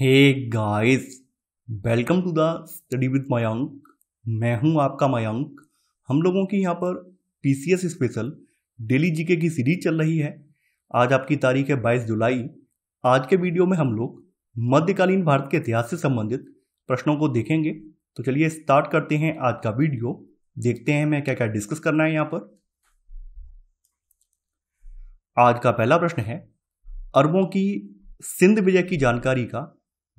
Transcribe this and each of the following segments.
hey guys welcome to the study with Mayank मैं हूं आपका मयंक हम लोगों की यहाँ पर पीसीएस स्पेशल डेली जीके की सीरीज चल रही है आज आपकी तारीख है बाईस जुलाई आज के वीडियो में हम लोग मध्यकालीन भारत के इतिहास से संबंधित प्रश्नों को देखेंगे तो चलिए स्टार्ट करते हैं आज का वीडियो देखते हैं मैं क्या क्या डिस्कस करना है यहाँ पर आज का पहला प्रश्न है अरबों की सिंध विजय की जानकारी का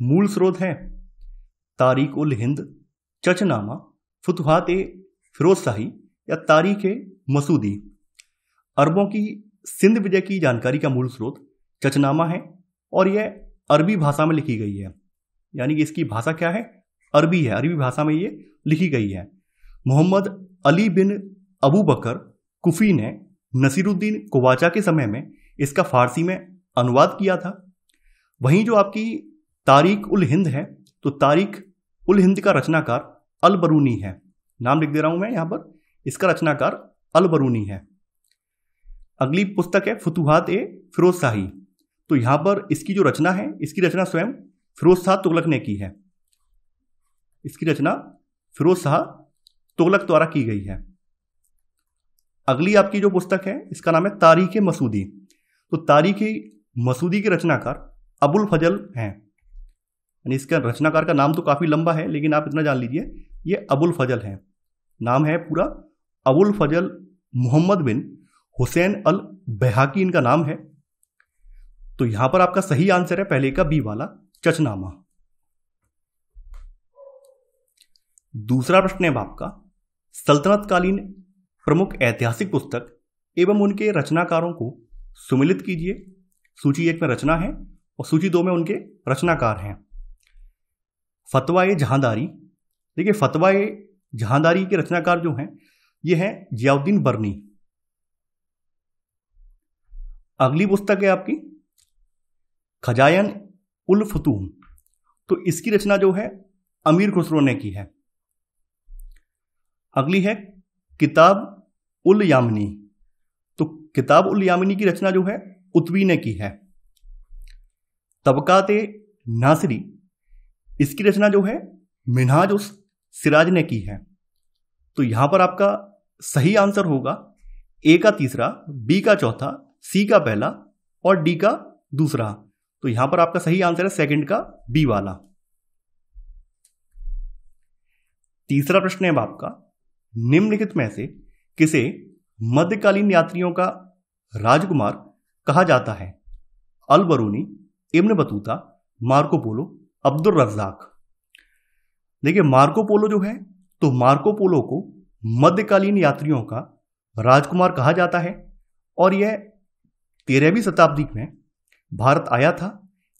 मूल स्रोत हैं तारीख उल हिंद चचनामा फुतहात ए फिरोज शाही या तारीख ए मसूदी अरबों की सिंध विजय की जानकारी का मूल स्रोत चचनामा है और यह अरबी भाषा में लिखी गई है यानी कि इसकी भाषा क्या है अरबी है अरबी भाषा में ये लिखी गई है मोहम्मद अली बिन अबू बकर कुफी ने नसीरुद्दीन कोवाचा के समय में इसका फारसी में अनुवाद किया था वहीं जो आपकी तारीख उल हिंद है तो तारीख उल हिंद का रचनाकार अल बरूनी है नाम लिख दे रहा हूं मैं यहां पर इसका रचनाकार अल बरूनी है अगली पुस्तक है फतुहात ए फिरोज शाही तो यहां पर इसकी जो रचना है इसकी रचना स्वयं फिरोज शाह तुगलक ने की है इसकी रचना फिरोज शाह तुगलक द्वारा की गई है अगली आपकी जो पुस्तक है इसका नाम है तारीख मसूदी तो तारीख मसूदी के रचनाकार अबुल फजल हैं यानी इसका रचनाकार का नाम तो काफ़ी लंबा है लेकिन आप इतना जान लीजिए ये अबुल फजल हैं नाम है पूरा अबुल फजल मोहम्मद बिन हुसैन अल बहाकी इनका नाम है तो यहां पर आपका सही आंसर है पहले का बी वाला चचनामा दूसरा प्रश्न है आपका सल्तनतकालीन प्रमुख ऐतिहासिक पुस्तक एवं उनके रचनाकारों को सुमिलित कीजिए सूची एक में रचना है और सूची दो में उनके रचनाकार हैं फतवा ए जहांदारी देखिए फतवा ए जहांदारी के रचनाकार जो हैं ये हैं जियाउद्दीन बर्नी अगली पुस्तक है आपकी खजायन उल फतून तो इसकी रचना जो है अमीर खुसरो ने की है अगली है किताब उल यामिनी तो किताब उल यामिनी की रचना जो है उतवी ने की है तबकात नासरी इसकी रचना जो है मिनहाज उस सिराज ने की है तो यहां पर आपका सही आंसर होगा ए का तीसरा बी का चौथा सी का पहला और डी का दूसरा तो यहां पर आपका सही आंसर है सेकंड का बी वाला तीसरा प्रश्न है आपका निम्नलिखित में से किसे मध्यकालीन यात्रियों का राजकुमार कहा जाता है Al Biruni Ibn Battuta Marco Polo Abdul Razzaq देखिए मार्को पोलो जो है तो मार्को पोलो को मध्यकालीन यात्रियों का राजकुमार कहा जाता है और यह तेरहवीं शताब्दी में भारत आया था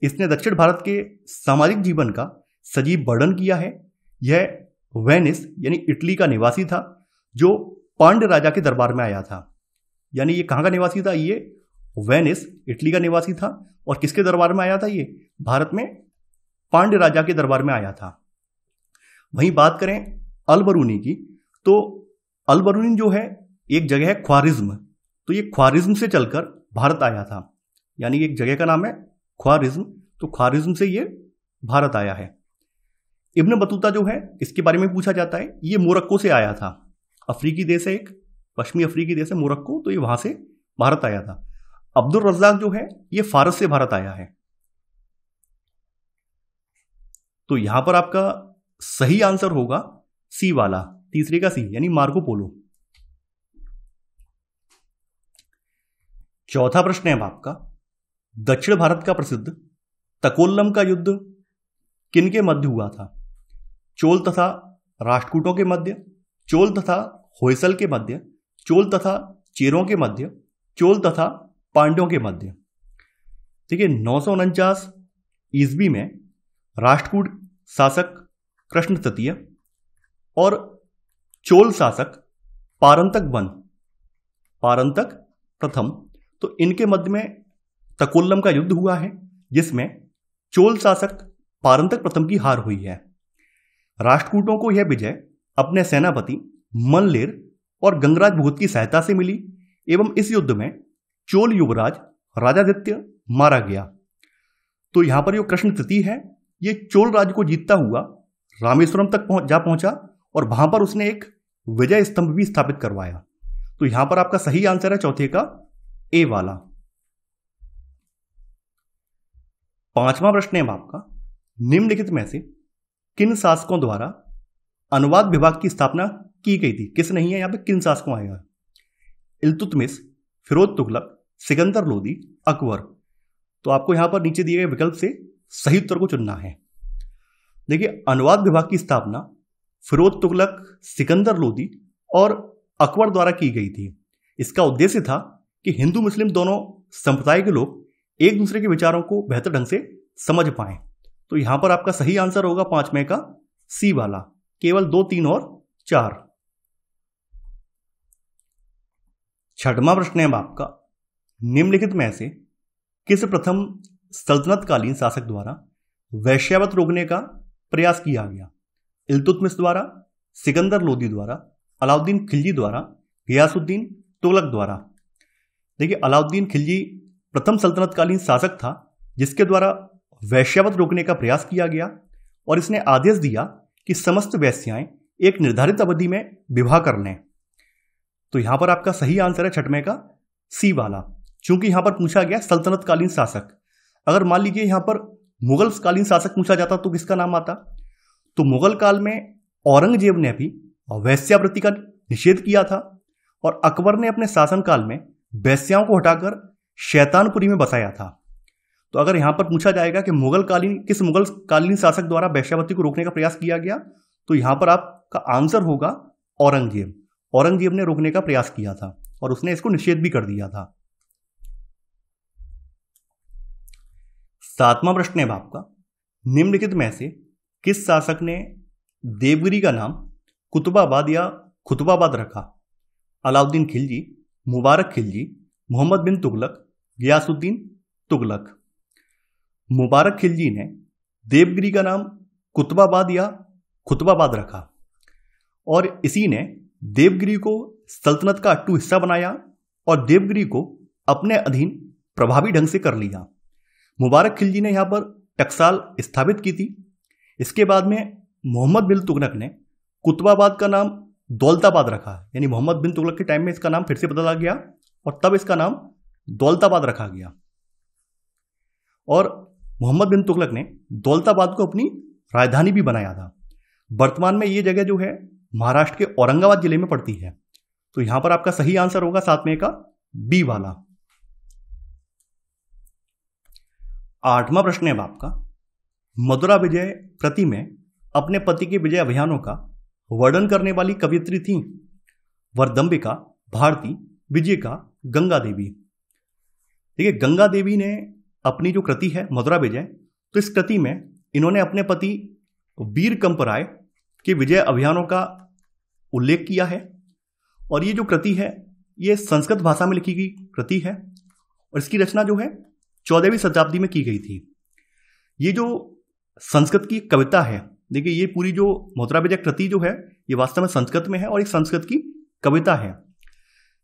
इसने दक्षिण भारत के सामाजिक जीवन का सजीव वर्णन किया है यह वेनिस यानी इटली का निवासी था जो पांड्य राजा के दरबार में आया था यानी ये कहाँ का निवासी था ये वेनिस इटली का निवासी था और किसके दरबार में आया था ये भारत में पांड्य राजा के दरबार में आया था वहीं बात करें अलबरूनी की तो अलबरूनी जो है एक जगह है ख्वारिज्म तो ये ख्वारिज्म से चलकर भारत आया था यानी एक जगह का नाम है ख्वारिज्म तो ख्वारिज्म से ये भारत आया है इब्न बतूता जो है इसके बारे में पूछा जाता है ये मोरक्को से आया था अफ्रीकी देश है एक पश्चिमी अफ्रीकी देश है मोरक्को तो ये वहाँ से भारत आया था अब्दुल रज्जाक जो है ये फारस से भारत आया है तो यहां पर आपका सही आंसर होगा सी वाला तीसरे का सी यानी मार्कोपोलो चौथा प्रश्न है आपका दक्षिण भारत का प्रसिद्ध तकोल्लम का युद्ध किन के मध्य हुआ था चोल तथा राष्ट्रकूटों के मध्य चोल तथा होयसल के मध्य चोल तथा चेरों के मध्य चोल तथा पांड्यों के मध्य ठीक है नौ सौ ईस्वी में राष्ट्रकूट शासक कृष्ण तृतीय और चोल शासक पारंतक वन पारंतक प्रथम तो इनके मध्य में तकोल्लम का युद्ध हुआ है जिसमें चोल शासक पारंतक प्रथम की हार हुई है राष्ट्रकूटों को यह विजय अपने सेनापति मनलेर और गंगराज भूत की सहायता से मिली एवं इस युद्ध में चोल युवराज राजादित्य मारा गया तो यहां पर जो कृष्ण तृतीय है ये चोल राज्य को जीतता हुआ रामेश्वरम तक पहुंच जा पहुंचा और वहां पर उसने एक विजय स्तंभ भी स्थापित करवाया तो यहां पर आपका सही आंसर है चौथे का ए वाला पांचवा प्रश्न है आपका निम्नलिखित में से किन शासकों द्वारा अनुवाद विभाग की स्थापना की गई थी किस नहीं है यहां पे किन शासकों आएगा इलतुतमिस फिरोज तुगलक सिकंदर लोदी अकबर तो आपको यहां पर नीचे दिए गए विकल्प से सही उत्तर को चुनना है देखिए अनुवाद विभाग की स्थापना फिरोज तुगलक सिकंदर लोदी और अकबर द्वारा की गई थी इसका उद्देश्य था कि हिंदू मुस्लिम दोनों संप्रदाय के लोग एक दूसरे के विचारों को बेहतर ढंग से समझ पाए तो यहां पर आपका सही आंसर होगा पांच में का सी वाला केवल दो तीन और चार छठवा प्रश्न है आपका निम्नलिखित में से किस प्रथम सल्तनतकालीन शासक द्वारा वैश्यावत रोकने का प्रयास किया गया इलतुतमिश द्वारा सिकंदर लोदी द्वारा अलाउद्दीन खिलजी द्वारा गयासुद्दीन तुगलक द्वारा देखिए अलाउद्दीन खिलजी प्रथम सल्तनतकालीन शासक था जिसके द्वारा वैश्यावत रोकने का प्रयास किया गया और इसने आदेश दिया कि समस्त वैश्याएं एक निर्धारित अवधि में विवाह कर लें तो यहां पर आपका सही आंसर है छठमे का सी वाला चूंकि यहां पर पूछा गया सल्तनतकालीन शासक अगर मान लीजिए यहाँ पर मुगल कालीन शासक पूछा जाता तो किसका नाम आता तो मुगल काल में औरंगजेब ने भी वैश्यावृत्ति का निषेध किया था और अकबर ने अपने शासनकाल में वैश्याओं को हटाकर शैतानपुरी में बसाया था तो अगर यहाँ पर पूछा जाएगा कि मुगल कालीन किस मुगल कालीन शासक द्वारा वैश्यावृत्ति को रोकने का प्रयास किया गया तो यहाँ पर आपका आंसर होगा औरंगजेब औरंगजेब ने रोकने का प्रयास किया था और उसने इसको निषेध भी कर दिया था सातवां प्रश्न है का निम्नलिखित में से किस शासक ने देवगिरी का नाम कुतुबाबाद या खुतबाबाद रखा अलाउद्दीन खिलजी मुबारक खिलजी मोहम्मद बिन तुगलक गयासुद्दीन तुगलक मुबारक खिलजी ने देवगिरी का नाम कुतबाबाद या खुतबाबाद रखा और इसी ने देवगिरी को सल्तनत का अट्टू हिस्सा बनाया और देवगिरी को अपने अधीन प्रभावी ढंग से कर लिया मुबारक खिलजी ने यहाँ पर टकसाल स्थापित की थी इसके बाद में मोहम्मद बिन तुगलक ने कुतबाबाद का नाम दौलताबाद रखा यानी मोहम्मद बिन तुगलक के टाइम में इसका नाम फिर से बदला गया और तब इसका नाम दौलताबाद रखा गया और मोहम्मद बिन तुगलक ने दौलताबाद को अपनी राजधानी भी बनाया था वर्तमान में ये जगह जो है महाराष्ट्र के औरंगाबाद जिले में पड़ती है तो यहाँ पर आपका सही आंसर होगा सातवें में का बी वाला आठवां प्रश्न है आपका मधुरा विजय प्रति में अपने पति के विजय अभियानों का वर्णन करने वाली कवित्री थी वरदम्बिका भारती विजय का गंगा देवी देखिए गंगा देवी ने अपनी जो कृति है मधुरा विजय तो इस कृति में इन्होंने अपने पति वीर कंपराय के विजय अभियानों का उल्लेख किया है और ये जो कृति है ये संस्कृत भाषा में लिखी गई कृति है और इसकी रचना जो है चौदहवीं शताब्दी में की गई थी ये जो संस्कृत की कविता है देखिए ये पूरी जो बेजा कृति जो है ये वास्तव में संस्कृत में है और एक संस्कृत की कविता है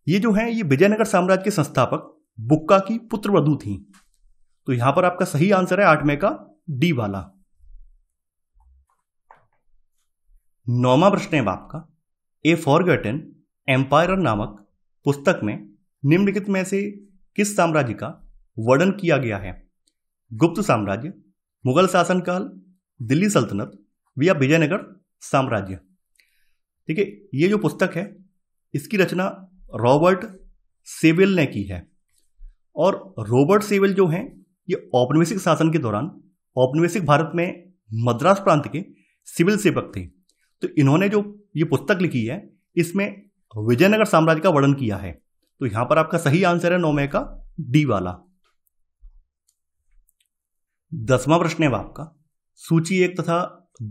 ये जो है ये विजयनगर साम्राज्य के संस्थापक बुक्का की पुत्रवधु थी तो यहां पर आपका सही आंसर है आठ का डी वाला नौवा प्रश्न है आपका ए फॉरगटन एम्पायर नामक पुस्तक में निम्नलिखित में से किस साम्राज्य का वर्णन किया गया है गुप्त साम्राज्य मुगल शासनकाल दिल्ली सल्तनत या विजयनगर साम्राज्य ठीक है ये जो पुस्तक है इसकी रचना रॉबर्ट सेवेल ने की है और रॉबर्ट सेवेल जो हैं ये औपनिवेशिक शासन के दौरान औपनिवेशिक भारत में मद्रास प्रांत के सिविल सेवक थे तो इन्होंने जो ये पुस्तक लिखी है इसमें विजयनगर साम्राज्य का वर्णन किया है तो यहाँ पर आपका सही आंसर है नौमे का डी वाला दसवां प्रश्न है आपका सूची एक तथा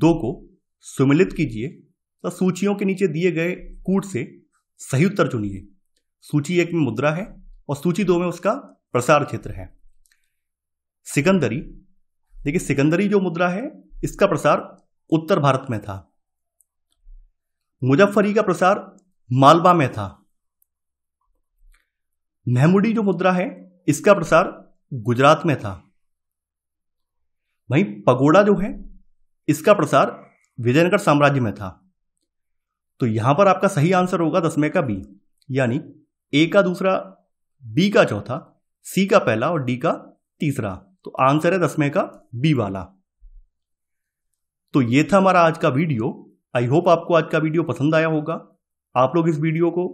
दो को सुमिलित कीजिए तथा सूचियों के नीचे दिए गए कूट से सही उत्तर चुनिए सूची एक में मुद्रा है और सूची दो में उसका प्रसार क्षेत्र है सिकंदरी देखिए सिकंदरी जो मुद्रा है इसका प्रसार उत्तर भारत में था मुजफ्फरी का प्रसार मालवा में था महमुडी जो मुद्रा है इसका प्रसार गुजरात में था भाई पगोड़ा जो है इसका प्रसार विजयनगर साम्राज्य में था तो यहां पर आपका सही आंसर होगा दसवें का बी यानी ए का दूसरा बी का चौथा सी का पहला और डी का तीसरा तो आंसर है दसवें का बी वाला तो ये था हमारा आज का वीडियो आई होप आपको आज का वीडियो पसंद आया होगा आप लोग इस वीडियो को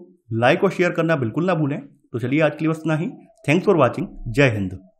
लाइक और शेयर करना बिल्कुल ना भूलें तो चलिए आज के लिए बस इतना ही थैंक्स फॉर वॉचिंग जय हिंद